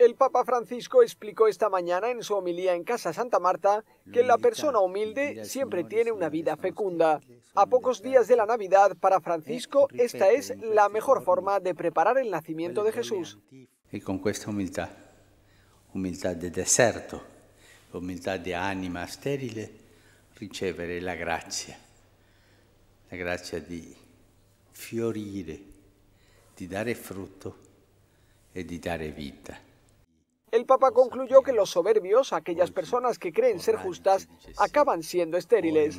El Papa Francisco explicó esta mañana en su homilía en Casa Santa Marta que la persona humilde siempre tiene una vida fecunda. A pocos días de la Navidad, para ¿eh? Francisco, esta es la mejor forma de preparar el nacimiento de Jesús. Y con esta humildad, humildad de desierto, humildad de ánima estéril, ricevere la gracia, la gracia de fiorire, de dar fruto y e de dar vida. El Papa concluyó que los soberbios, aquellas personas que creen ser justas, acaban siendo estériles.